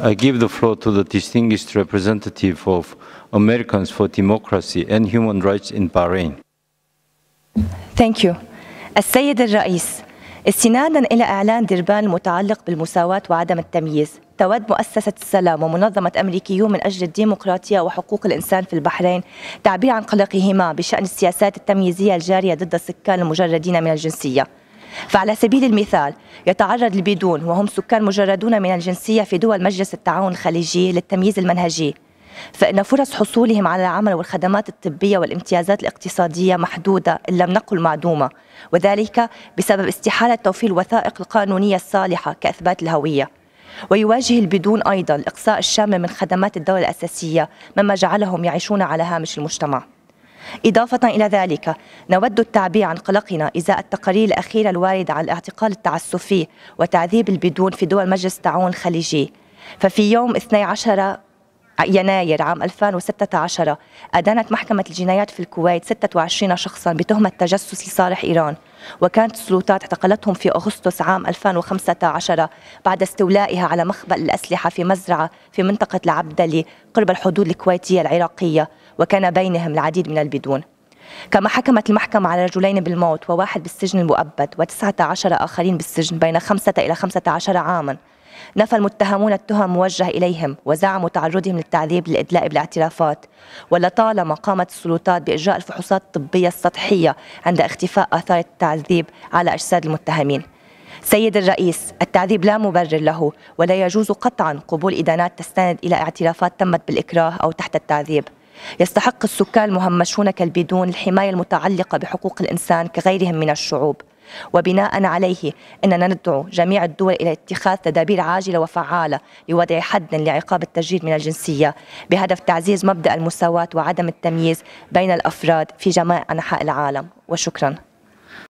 I give the floor to the distinguished representative of Americans for Democracy and Human Rights in Bahrain. Thank you. السيد الرئيس استنادا إلى إعلان دربان المتعلق بالمساواة وعدم التمييز تود مؤسسة السلام ومنظمة أمريكيو من أجل الديمقراطية وحقوق الإنسان في البحرين تعبير عن قلقهما بشأن السياسات التمييزية الجارية ضد السكان المجردين من الجنسية فعلى سبيل المثال يتعرض البيدون وهم سكان مجردون من الجنسية في دول مجلس التعاون الخليجي للتمييز المنهجي فإن فرص حصولهم على العمل والخدمات الطبية والامتيازات الاقتصادية محدودة إن لم نقل معدومة وذلك بسبب استحالة توفير الوثائق القانونية الصالحة كإثبات الهوية ويواجه البدون أيضا الإقصاء الشامل من خدمات الدولة الأساسية مما جعلهم يعيشون على هامش المجتمع إضافة إلى ذلك نود التعبير عن قلقنا إزاء التقارير الأخيرة الواردة عن الاعتقال التعسفي وتعذيب البدون في دول مجلس التعاون الخليجي ففي يوم 12 يناير عام 2016 أدانت محكمة الجنايات في الكويت 26 شخصا بتهمة تجسس لصالح إيران وكانت السلطات اعتقلتهم في أغسطس عام 2015 بعد استولائها على مخبأ الأسلحة في مزرعة في منطقة العبدلي قرب الحدود الكويتية العراقية وكان بينهم العديد من البدون كما حكمت المحكمة على رجلين بالموت وواحد بالسجن المؤبد وتسعة عشر آخرين بالسجن بين خمسة إلى خمسة عشر عاماً نفى المتهمون التهم موجه إليهم وزعموا تعرضهم للتعذيب للإدلاء بالاعترافات ولطالما قامت السلطات بإجراء الفحوصات الطبية السطحية عند اختفاء آثار التعذيب على أجساد المتهمين سيد الرئيس التعذيب لا مبرر له ولا يجوز قطعا قبول إدانات تستند إلى اعترافات تمت بالإكراه أو تحت التعذيب يستحق السكان المهمشون كالبدون الحماية المتعلقة بحقوق الإنسان كغيرهم من الشعوب وبناء عليه اننا ندعو جميع الدول الى اتخاذ تدابير عاجله وفعاله لوضع حد لعقاب التجريد من الجنسيه بهدف تعزيز مبدا المساواه وعدم التمييز بين الافراد في جميع انحاء العالم وشكرا